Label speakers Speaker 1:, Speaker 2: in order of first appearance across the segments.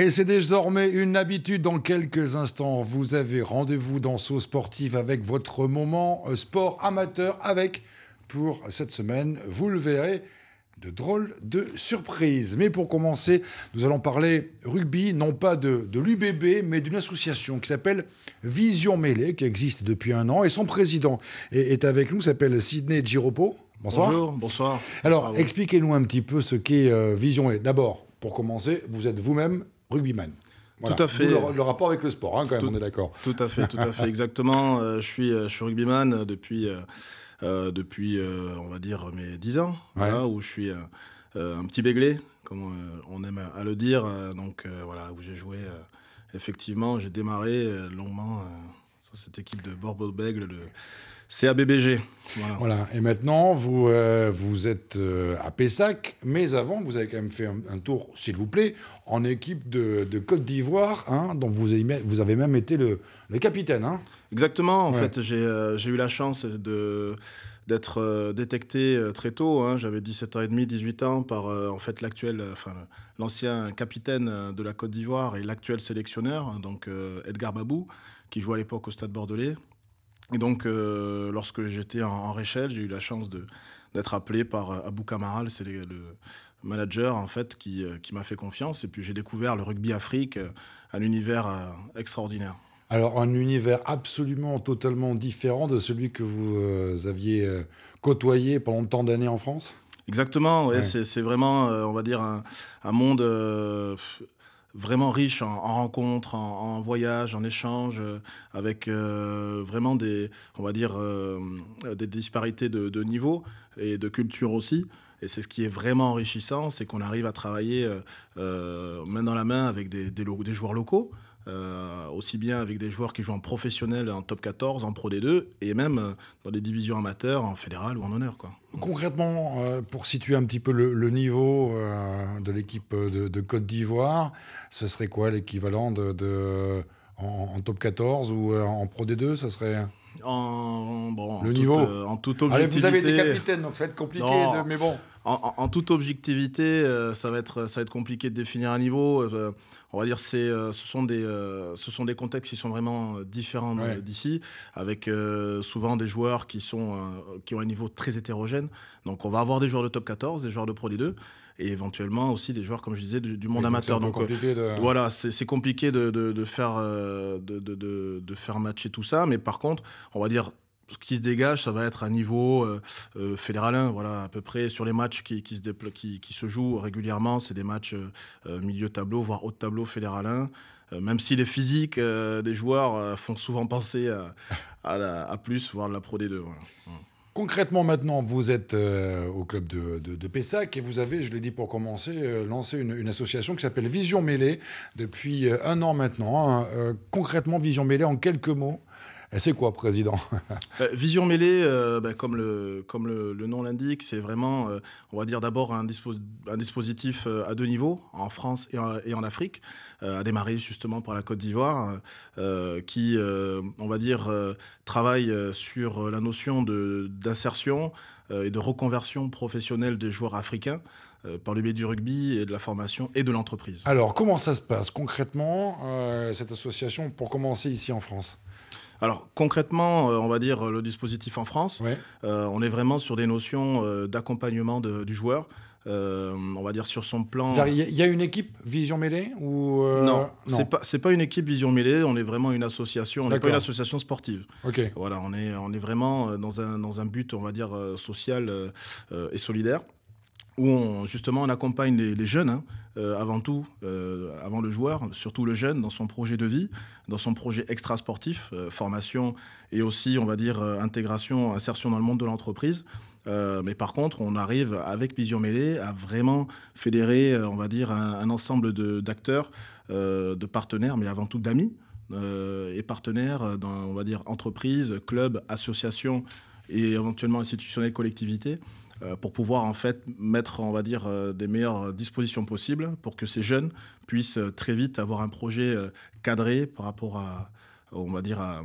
Speaker 1: Et c'est désormais une habitude. Dans quelques instants, vous avez rendez-vous dans Sceaux Sportive avec votre moment euh, sport amateur avec, pour cette semaine, vous le verrez, de drôles de surprises. Mais pour commencer, nous allons parler rugby, non pas de, l'UBB, mais d'une association qui s'appelle Vision Mêlée, qui existe depuis un an, et son président est, avec nous, s'appelle Sidney Giropo. Bonsoir. Bonjour,
Speaker 2: bonsoir. Alors,
Speaker 1: expliquez-nous un petit peu ce qu'est euh, Vision et D'abord, pour commencer, vous êtes vous-même rugbyman. Tout à fait. Le,
Speaker 2: rapport avec le sport, hein, quand même, on est d'accord. Tout à fait, tout à fait, exactement. Euh, je, suis, euh, je suis rugbyman depuis, euh, depuis on va dire, mes 10 ans, où je suis un petit béglé, comme on aime à, le dire. donc voilà, où j'ai joué, effectivement, j'ai démarré longuement sur cette équipe de Bordeaux-Bègle, c'est ABBG. Voilà. Et maintenant, vous, euh, vous êtes euh, à
Speaker 1: Pessac, mais avant, vous avez quand même fait un, tour, s'il vous plaît, en équipe de, Côte d'Ivoire, hein, dont vous avez, vous avez même été le, le capitaine. Hein.
Speaker 2: Exactement. En fait, euh, j'ai eu la chance de d'être détecté très tôt. Hein. J'avais 17 ans et demi, 18 ans, par en fait l'actuel, enfin l'ancien capitaine de la Côte d'Ivoire et l'actuel sélectionneur, donc Edgar Babou, qui jouait à l'époque au Stade Bordelais. Et donc, euh, lorsque j'étais en, Rechelle, j'ai eu la chance d'être appelé par euh, Abou Kamaral, c'est le, manager en fait euh, qui, m'a fait confiance. Et puis j'ai découvert le rugby Afrique, un univers extraordinaire.
Speaker 1: Alors un univers
Speaker 2: absolument
Speaker 1: totalement différent de celui que vous aviez côtoyé pendant tant d'années en France
Speaker 2: Exactement, ouais, c'est vraiment, on va dire, un, monde vraiment riche en, rencontres, en, voyages, en échanges, euh, avec euh, vraiment des, on va dire, euh, des disparités de, niveau et de culture aussi. Et c'est ce qui est vraiment enrichissant, c'est qu'on arrive à travailler main dans la main avec des, des joueurs locaux. Euh, aussi bien avec des joueurs qui jouent en professionnel, en top 14, en pro D2, et même euh, dans des divisions amateurs, en fédéral ou en honneur. Quoi.
Speaker 1: Concrètement, euh, pour situer un petit peu le, niveau de l'équipe de, Côte d'Ivoire, ce serait quoi l'équivalent de, en, top 14 ou en pro D2 Ça serait
Speaker 2: en, bon, le niveau en vous avez des capitaines, donc ça va être compliqué. mais bon en, toute objectivité, euh, ça, va être, ça va être compliqué de définir un niveau. Euh, on va dire c'est, euh, ce, sont des, ce sont des contextes qui sont vraiment différents d'ici, avec souvent des joueurs qui, sont, qui ont un niveau très hétérogène. Donc on va avoir des joueurs de top 14, des joueurs de Pro D2 et éventuellement aussi des joueurs, comme je disais, du, monde amateur. Donc, voilà, c'est compliqué de, de faire, de, faire matcher tout ça. Mais par contre, on va dire ce qui se dégage, ça va être un niveau euh, euh, fédéralin, voilà, à peu près sur les matchs qui, se, qui, se, jouent régulièrement. C'est des matchs euh, milieu tableau, voire haut tableau fédéralin. même si les physiques des joueurs font souvent penser à, plus, voire la Pro D2.
Speaker 1: Concrètement, maintenant, vous êtes au club de, de, Pessac et vous avez, je l'ai dit pour commencer, lancé une, association qui s'appelle Vision Mêlée depuis un an maintenant. Hein. concrètement, Vision Mêlée, en quelques mots, c'est quoi, président
Speaker 2: euh, Vision mêlée, euh, bah, comme, le, comme le, nom l'indique, c'est vraiment, euh, on va dire d'abord un, dispositif à deux niveaux, en France et en, Afrique, à démarrer justement par la Côte d'Ivoire, qui, on va dire, travaille sur la notion d'insertion et de reconversion professionnelle des joueurs africains par le biais du rugby et de la formation et de l'entreprise.
Speaker 1: Alors, comment ça se passe concrètement,
Speaker 2: cette association, pour commencer ici en France alors concrètement, euh, on va dire euh, le dispositif en France, euh, on est vraiment sur des notions d'accompagnement du joueur. on va dire sur son plan. Il
Speaker 1: y a une équipe Vision Mêlée ou Non,
Speaker 2: c'est pas une équipe Vision Mêlée. On est vraiment une association. n'est pas une association sportive. Voilà, on est vraiment dans un but, on va dire social et solidaire où justement on accompagne les, jeunes, hein, euh, avant tout, euh, avant le joueur, surtout le jeune, dans son projet de vie, dans son projet extra-sportif, euh, formation et aussi, on va dire, intégration, insertion dans le monde de l'entreprise. mais par contre, on arrive avec Vision Mêlée à vraiment fédérer, on va dire, un, ensemble d'acteurs, de, partenaires, mais avant tout d'amis et partenaires dans, on va dire, entreprises, clubs, associations et éventuellement institutionnels, collectivités euh, pour pouvoir en fait mettre, on va dire, euh, des meilleures dispositions possibles pour que ces jeunes puissent euh, très vite avoir un projet cadré par rapport à, on va dire, à,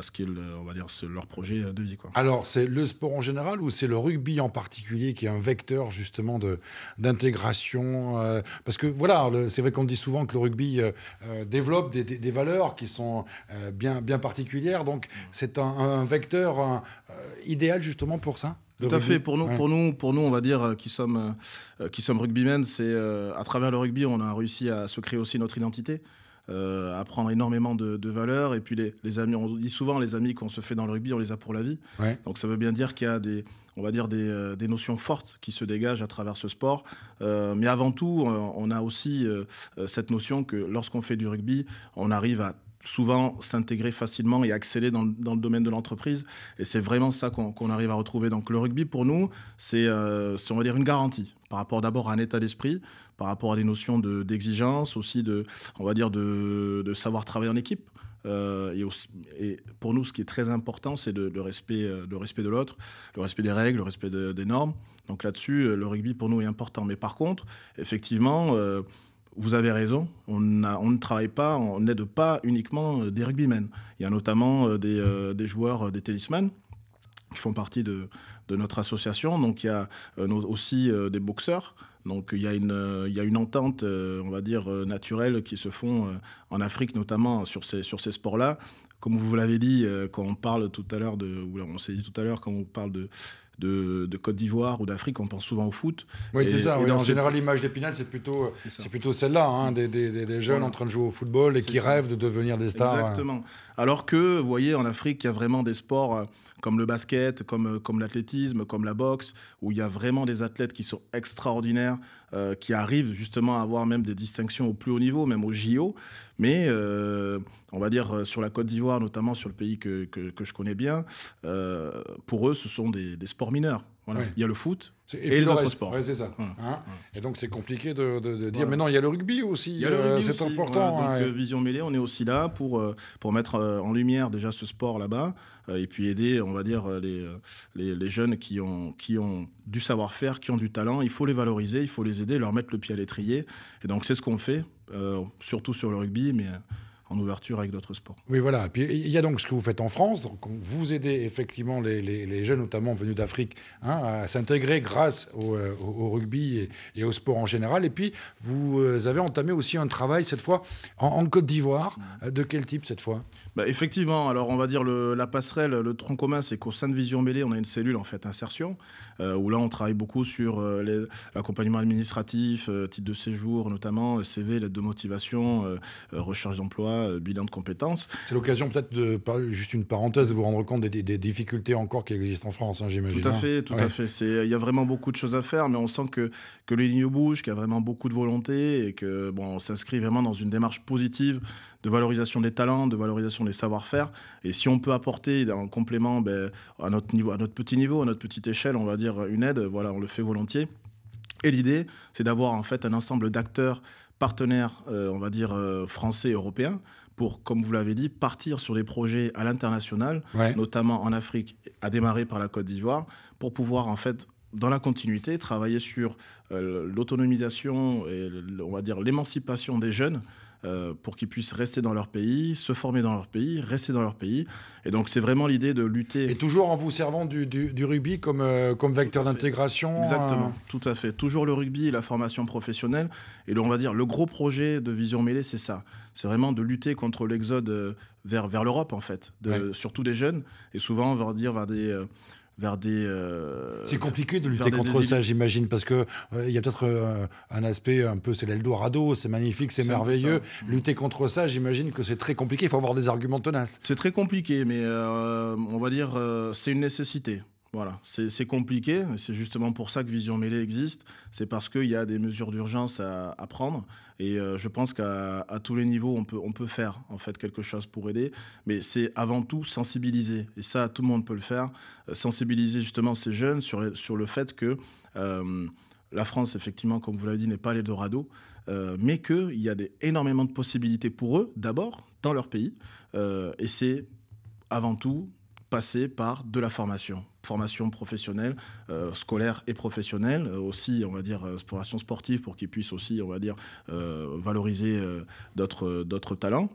Speaker 2: ce qu'ils, on va dire,
Speaker 1: leur projet de vie. Alors, c'est le sport en général ou c'est le rugby en particulier qui est un vecteur justement de, d'intégration Parce que voilà, c'est vrai qu'on dit souvent que le rugby développe des, valeurs qui sont bien, bien particulières. Donc, mm. c'est un vecteur idéal justement pour ça tout à fait. Pour nous, pour
Speaker 2: nous, pour nous, on va dire euh, qui sommes, euh, euh, qui sommes rugbymen, c'est à travers le rugby, on a réussi à se créer aussi notre identité. à prendre énormément de, valeurs. Et puis les, amis, on dit souvent les amis qu'on se fait dans le rugby, on les a pour la vie. Donc ça veut bien dire qu'il y a des, on va dire des, notions fortes qui se dégagent à travers ce sport. mais avant tout, on a aussi cette notion que lorsqu'on fait du rugby, on arrive à souvent s'intégrer facilement et accélérer dans, le domaine de l'entreprise. Et c'est vraiment ça qu'on arrive à retrouver. Donc le rugby, pour nous, euh, c'est, on va dire, une garantie par rapport d'abord à un état d'esprit, par rapport à des notions d'exigence, aussi de, on va dire, de, savoir travailler en équipe. Euh, et, pour nous, ce qui est très important, c'est euh, le, respect, respect de l'autre, le respect des règles, le respect des normes. Donc là-dessus, le rugby pour nous est important. Mais par contre, effectivement, vous avez raison, on, a, on ne travaille pas, on n'aide pas uniquement euh, des rugbymen. Il y a notamment euh, euh, des, joueurs, des tennismen qui font partie de, notre association. Donc il y a aussi des boxeurs. Donc il y a une, il une entente, on va dire, naturelle qui se font en Afrique notamment sur ces, sur ces sports-là. Comme vous l'avez dit, quand on parle tout à l'heure de... On s'est dit tout à l'heure quand on parle de de, Côte d'Ivoire ou d'Afrique, on pense souvent au foot. Oui, c'est ça. en général,
Speaker 1: l'image d'Épinal, c'est plutôt, euh, c'est plutôt
Speaker 2: celle-là, hein, mm. des, jeunes en train de jouer au football et qui rêvent de devenir des stars. Hein. Exactement. Alors que, vous voyez, en Afrique, il y a vraiment des sports euh, comme le basket, comme, euh, comme l'athlétisme, comme la boxe, où il y a vraiment des athlètes qui sont extraordinaires, euh, qui arrivent justement à avoir même des distinctions au plus haut niveau, même au JO. Mais euh, on va dire sur la Côte d'Ivoire, notamment sur le pays que, que, je connais bien, pour eux, ce sont des, des sports mineurs. Il y a le foot et, les autres sports.
Speaker 1: c'est ça. Hein et donc c'est compliqué de, dire, mais non, il y a le rugby aussi. c'est important. Donc,
Speaker 2: Vision Mêlée, on est aussi là pour, euh, pour mettre euh, en lumière déjà ce sport là-bas euh, et puis aider, on va dire, les, les, jeunes qui ont, qui ont du savoir-faire, qui ont du talent. Il faut les valoriser, il faut les aider, leur mettre le pied à l'étrier. Et donc c'est ce qu'on fait, surtout sur le rugby, mais en ouverture avec d'autres sports.
Speaker 1: Oui, voilà. puis il y a donc ce que vous faites en France. Donc, vous aidez effectivement les, jeunes, notamment venus d'Afrique, hein, à s'intégrer grâce au, euh, rugby et, au sport en général. Et puis vous euh, avez entamé aussi un travail, cette fois, en, Côte d'Ivoire. Euh, de quel type cette fois
Speaker 2: bah, Effectivement. Alors on va dire la passerelle, le tronc commun, c'est qu'au sein de Vision Mêlée, on a une cellule en fait insertion, où là on travaille beaucoup sur l'accompagnement administratif, titre de séjour notamment, CV, lettre de motivation, recherche d'emploi euh, bilan de compétences. C'est l'occasion peut-être de, juste une parenthèse, de vous rendre compte des,
Speaker 1: difficultés encore qui existent en France, hein, j'imagine. Tout à hein. fait, tout à fait.
Speaker 2: Il y a vraiment beaucoup de choses à faire, mais on sent que, que les lignes bougent, qu'il y a vraiment beaucoup de volonté et que bon, s'inscrit vraiment dans une démarche positive de valorisation des talents, de valorisation des savoir-faire. Et si on peut apporter un complément ben, à, notre niveau, à notre petit niveau, à notre petite échelle, on va dire une aide, voilà, on le fait volontiers. Et l'idée, c'est d'avoir en fait un ensemble d'acteurs partenaires, euh, on va dire, euh, français et européens pour, comme vous l'avez dit, partir sur des projets à l'international, notamment en Afrique, à démarrer par la Côte d'Ivoire, pour pouvoir, en fait, dans la continuité, travailler sur euh, l'autonomisation et, on va dire, l'émancipation des jeunes euh, pour qu'ils puissent rester dans leur pays, se former dans leur pays, rester dans leur pays. Et donc c'est vraiment l'idée de lutter. Et toujours en vous servant du, rugby comme, euh, comme vecteur d'intégration. Hein. Exactement, tout à fait. Toujours le rugby et la formation professionnelle. Et on va dire le gros projet de Vision Mêlée, c'est ça. C'est vraiment de lutter contre l'exode euh, vers, vers l'Europe en fait, de, surtout des jeunes. Et souvent on va dire vers des vers euh, c'est compliqué de lutter contre ça,
Speaker 1: j'imagine, parce que euh, il y a peut-être euh, un aspect un peu, c'est l'Eldorado, c'est magnifique, c'est merveilleux. Lutter
Speaker 2: contre ça, j'imagine que c'est très compliqué. Il faut avoir
Speaker 1: des arguments tenaces.
Speaker 2: C'est très compliqué, mais on va dire, c'est une nécessité. Voilà, c'est compliqué, c'est justement pour ça que Vision Mêlée existe, c'est parce qu'il y a des mesures d'urgence à, prendre, et euh, je pense qu'à tous les niveaux, on peut, faire en fait quelque chose pour aider, mais c'est avant tout sensibiliser, et ça, tout le monde peut le faire, euh, sensibiliser justement ces jeunes sur, le fait que euh, la France, effectivement, comme vous l'avez dit, n'est pas l'Eldorado, euh, mais qu'il y a des, énormément de possibilités pour eux, d'abord, dans leur pays, et c'est avant tout passer par de la formation, formation professionnelle, euh, scolaire et professionnelle, euh, aussi on va dire euh, formation sportive pour qu'ils puissent aussi on va dire valoriser d'autres d'autres talents.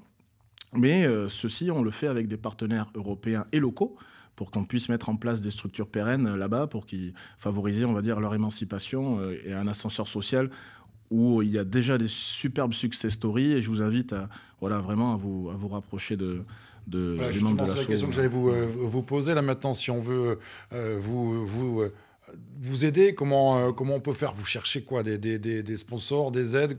Speaker 2: Mais ceci on le fait avec des partenaires européens et locaux pour qu'on puisse mettre en place des structures pérennes là-bas pour qu'ils favorisent on va dire leur émancipation et un ascenseur social où il y a déjà des superbes success stories et je vous invite à voilà vraiment à vous à vous rapprocher de de, voilà, la C'est la question que j'allais
Speaker 1: vous, euh, vous poser là maintenant. Si on veut euh, vous, vous euh, vous aider Comment, euh, comment on peut faire
Speaker 2: Vous cherchez quoi des, des, des, sponsors, des aides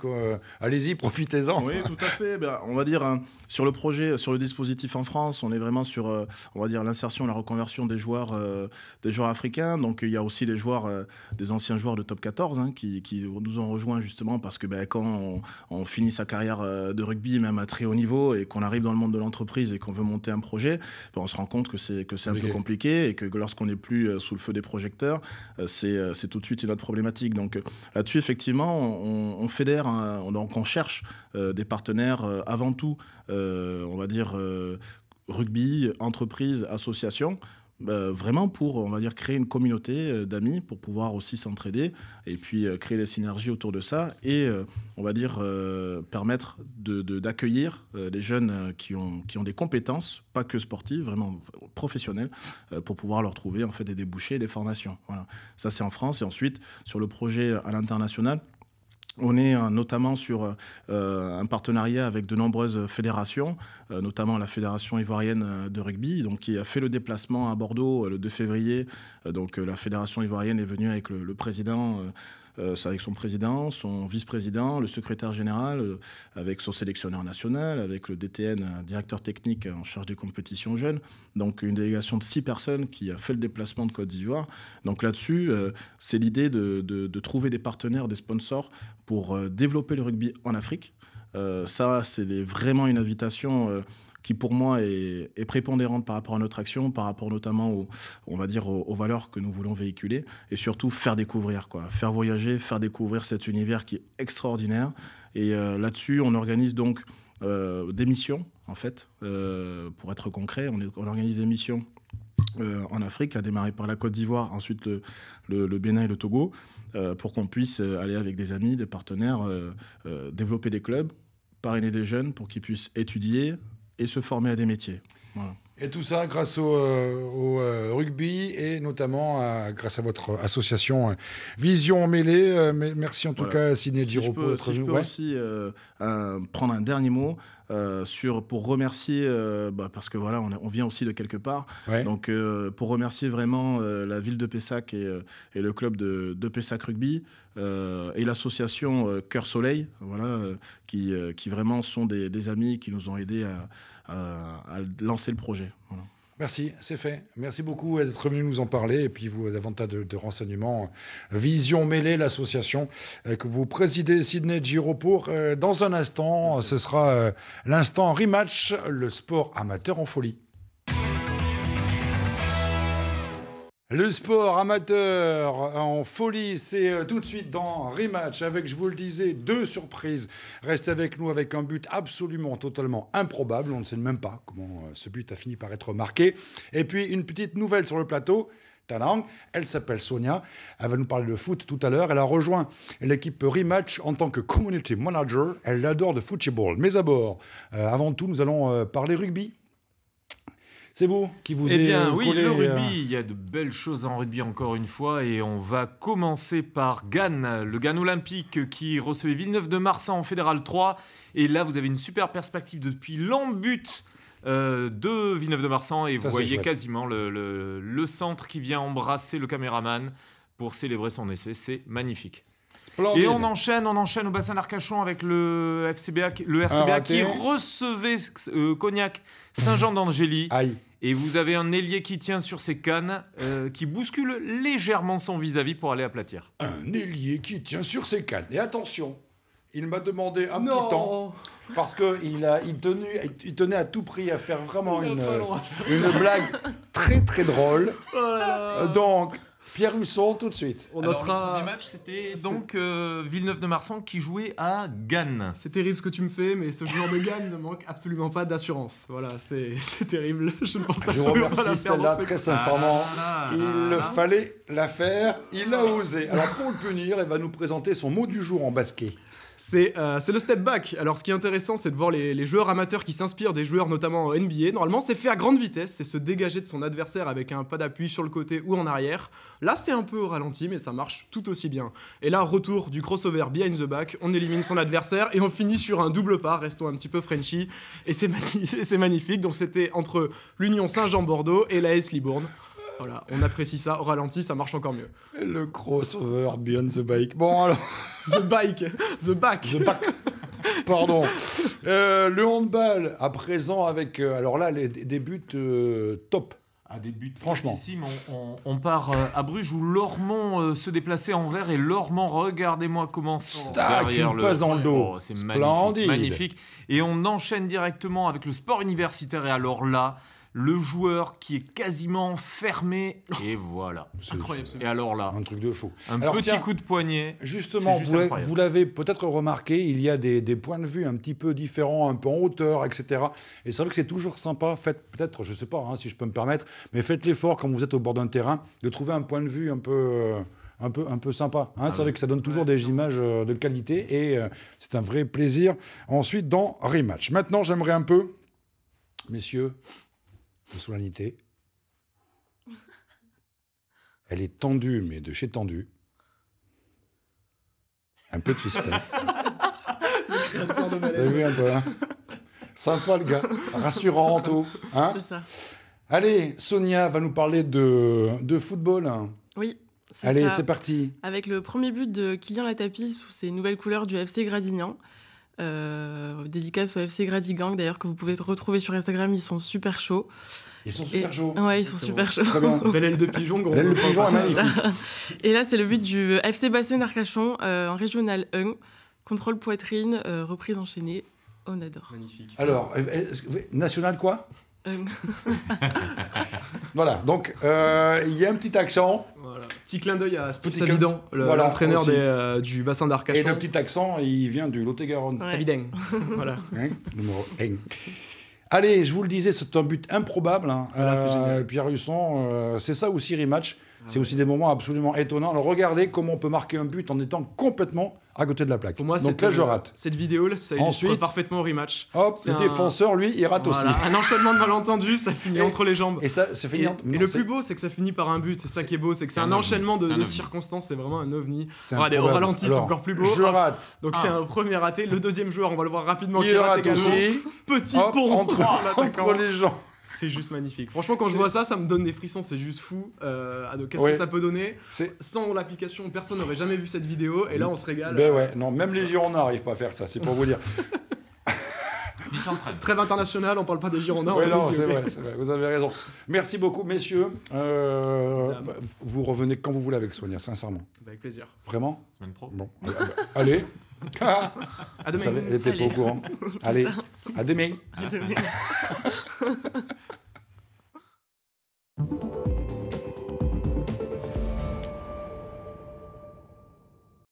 Speaker 2: Allez-y, profitez-en. Oui, tout à fait. Ben, on va dire, hein, sur le projet, sur le dispositif en France, on est vraiment sur euh, on va dire, l'insertion, la reconversion des joueurs, euh, des joueurs africains. Donc il y a aussi des joueurs, des anciens joueurs de top 14 hein, qui, qui, nous ont rejoints justement parce que ben, quand on, finit sa carrière de rugby, même à très haut niveau, et qu'on arrive dans le monde de l'entreprise et qu'on veut monter un projet, ben, on se rend compte que c'est un peu compliqué et que lorsqu'on n'est plus sous le feu des projecteurs, euh, euh, c'est tout de suite une autre problématique. Donc euh, là-dessus, effectivement, on, fédère, hein, on cherche des partenaires avant tout, on va dire, rugby, entreprise, association, bah, vraiment pour, on va dire, créer une communauté euh, d'amis pour pouvoir aussi s'entraider et puis euh, créer des synergies autour de ça et, euh, on va dire, permettre d'accueillir de, les jeunes qui ont, qui ont des compétences, pas que sportives, vraiment professionnelles, pour pouvoir leur trouver en fait des débouchés et des formations. Voilà. Ça, c'est en France. Et ensuite, sur le projet à l'international, on est euh, notamment sur euh, euh, un partenariat avec de nombreuses fédérations, notamment la Fédération ivoirienne de rugby, donc, qui a fait le déplacement à Bordeaux le 2 février. donc la Fédération ivoirienne est venue avec le président c'est euh, avec son président, son vice-président, le secrétaire général, euh, avec son sélectionneur national, avec le DTN, un directeur technique en charge des compétitions jeunes. Donc une délégation de six personnes qui a fait le déplacement de Côte d'Ivoire. Donc là-dessus, euh, c'est l'idée de, de, trouver des partenaires, des sponsors pour développer le rugby en Afrique. ça, c'est vraiment une invitation qui pour moi est, prépondérante par rapport à notre action, par rapport notamment aux, on va dire aux, valeurs que nous voulons véhiculer, et surtout faire découvrir, quoi, faire voyager, faire découvrir cet univers qui est extraordinaire. Et euh, là-dessus, on organise donc euh, des missions, en fait, euh, pour être concret, on, organise des missions. en Afrique, à démarrer par la Côte d'Ivoire, ensuite le, Bénin et le Togo, pour qu'on puisse aller avec des amis, des partenaires, développer des clubs, parrainer des jeunes pour qu'ils puissent étudier, et se former à des métiers.
Speaker 1: Et tout ça grâce au, euh, euh, rugby et notamment grâce à votre association euh, Vision Mêlée. Merci en tout cas, Sidney si pour Si je peux aussi
Speaker 2: prendre un dernier mot. sur, pour remercier, bah, parce que voilà, on, vient aussi de quelque part. Donc, pour remercier vraiment la ville de Pessac et, le club de, Pessac Rugby et l'association Cœur Soleil, voilà, qui, qui, vraiment sont des, amis qui nous ont aidés à, euh, à lancer le projet.
Speaker 1: Merci, c'est fait. Merci beaucoup euh, d'être venu nous en parler. Et puis, vous, euh, davantage de, de renseignements. Vision Mêlée, l'association que vous présidez, Sydney Giropour. Dans un instant, ce sera l'instant rematch, le sport amateur en folie. Le sport amateur en folie, c'est euh, tout de suite dans Rematch avec, je vous le disais, deux surprises. Reste avec nous avec un but absolument, totalement improbable. On ne sait même pas comment euh, ce but a fini par être marqué. Et puis une petite nouvelle sur le plateau. Elle s'appelle Sonia. Elle va nous parler de foot tout à l'heure. Elle a rejoint l'équipe Rematch en tant que community manager. Elle adore le football. Mais d'abord, euh, avant tout, nous allons parler rugby c'est vous qui vous Eh bien, euh, oui, le euh. rugby,
Speaker 3: il y a de belles choses en rugby encore une fois. Et on va commencer par Gannes, le Gannes olympique qui recevait Villeneuve de Marsan en Fédéral 3. Et là, vous avez une super perspective depuis l'embut euh, de Villeneuve de Marsan. Et vous voyez quasiment le centre qui vient embrasser le caméraman pour célébrer son essai. C'est magnifique. Et on enchaîne, on enchaîne au bassin d'Arcachon avec le FCBA, le RCBA ah, qui recevait euh, Cognac Saint-Jean d'Angély. Et vous avez un ailier qui tient sur ses cannes, euh, qui bouscule légèrement son vis-à-vis pour aller aplatir. Un ailier qui tient sur ses cannes. Et attention, il m'a demandé un petit temps. Parce qu'il
Speaker 1: il il tenait à tout prix à faire vraiment une, blague très très drôle.
Speaker 4: Oh
Speaker 3: euh,
Speaker 4: donc,
Speaker 1: Pierre Husson, tout de
Speaker 4: suite. On Alors, match, c'était donc euh, Villeneuve-de-Marsan qui jouait à Gannes. C'est terrible ce que tu me fais, mais ce joueur de Gannes ne manque absolument pas d'assurance. Voilà, c'est terrible. Je ne remercie celle-là très sincèrement. Ah il fallait
Speaker 1: la faire, il a osé. Alors
Speaker 4: pour le punir, elle va nous présenter son mot du jour en basket. Euh, c'est le step back. Alors, ce qui est intéressant, c'est de voir les, joueurs amateurs qui s'inspirent des joueurs notamment NBA. Normalement, c'est fait à grande vitesse, c'est se dégager de son adversaire avec un pas d'appui sur le côté ou en arrière. Là, c'est un peu au ralenti, mais ça marche tout aussi bien. Et là, retour du crossover behind the back, on élimine son adversaire et on finit sur un double pas, restons un petit peu Frenchy. Et c'est magnifique. Donc, c'était entre l'Union Saint-Jean-Bordeaux et la S Libourne on apprécie ça. Au ralenti, ça marche encore mieux.
Speaker 1: Le crossover Beyond the Bike. Bon, alors. the
Speaker 4: Bike The Back The Back
Speaker 1: Pardon. Euh, le handball, à présent, avec. Euh, alors là, les, débuts euh, top. À ah, des buts franchement.
Speaker 3: On, on, part à Bruges où Lormont se déplaçait en vert et Lormont, regardez-moi comment Stack, derrière passe dans le dos. Oh, c'est magnifique, magnifique. Et on enchaîne directement avec le sport universitaire et alors là, le joueur qui est quasiment fermé, et voilà. Incroyable. Et alors là, un truc de fou. Un petit coup de poignet. Justement, vous
Speaker 1: l'avez peut-être remarqué, il y a des, points de vue un petit peu différents, un peu en hauteur, etc. Et c'est vrai que c'est toujours sympa. Faites peut-être, je ne sais pas hein, si je peux me permettre, mais faites l'effort quand vous êtes au bord d'un terrain de trouver un point de vue un peu. Euh, un peu, un peu sympa. Hein. c'est ah vrai que ça donne toujours des images euh, de qualité et euh, c'est un vrai plaisir. Ensuite, dans Rematch. Maintenant, j'aimerais un peu, messieurs, de Elle est tendue, mais de chez tendue. Un peu de suspense.
Speaker 2: un hein
Speaker 1: Sympa le gars, rassurant en tout. Hein Allez, Sonia va nous parler de, de football.
Speaker 4: Oui. Allez, c'est parti. Avec le premier but de Kylian Latapie sous ses nouvelles couleurs du FC Gradignan. Euh, dédicace au FC Gradigang d'ailleurs que vous pouvez retrouver sur Instagram, ils sont super chauds. Ils sont super chauds. Ouais, ils sont super chauds. Belle aile de pigeon, gros. L'aile de pigeon Et là, c'est le but du FC Bassin Arcachon euh, en régional 1. Contrôle poitrine, euh, reprise enchaînée. On adore. Magnifique. Alors,
Speaker 1: national quoi voilà, donc euh, il y a un petit accent. Petit clin d'œil à Steve l'entraîneur euh, du bassin d'Arcachon. Et le petit accent, il vient du Lot-et-Garonne. Ouais. voilà. Hein Allez, je vous le disais, c'est un but improbable. Hein. Euh, Pierre Husson, c'est ça aussi rematch. Ah c'est aussi des moments absolument étonnants. Alors regardez comment on peut marquer un but en étant complètement à côté de la plaque. moi, Donc là, je rate.
Speaker 4: Cette vidéo-là, ça Ensuite, parfaitement au rematch. Hop, le défenseur, lui, il rate aussi. Un enchaînement de malentendus, ça finit entre les jambes. Et ça, c'est finit. Et, le plus beau, c'est que ça finit par un but. C'est ça qui est beau, c'est que c'est un, enchaînement de, circonstances. C'est vraiment un ovni. On va au ralenti, c'est ah, encore plus beau. Je rate. Ah, donc c'est ah. un premier raté. Le deuxième joueur, on va le voir rapidement. Il rate, aussi. Petit pont entre les gens c'est juste magnifique. Franchement, quand je vois ça, ça me donne des frissons, c'est juste fou. Euh, qu'est-ce que ça peut donner Sans l'application, personne n'aurait jamais vu cette vidéo, et là, on se régale. Ben euh, ouais,
Speaker 1: non, même les Girondins n'arrivent pas à faire ça, c'est pour vous dire.
Speaker 4: Trêve internationale, on parle pas des Girondins. Oui, non, c'est vrai,
Speaker 1: vous avez raison. Merci beaucoup, messieurs. Euh, bah, vous revenez quand vous voulez avec Sonia, sincèrement. Bah, avec plaisir. Vraiment Semaine pro. Bon, bah, allez. à demain. elle était pas au courant. allez, à demain. À demain. Thank you.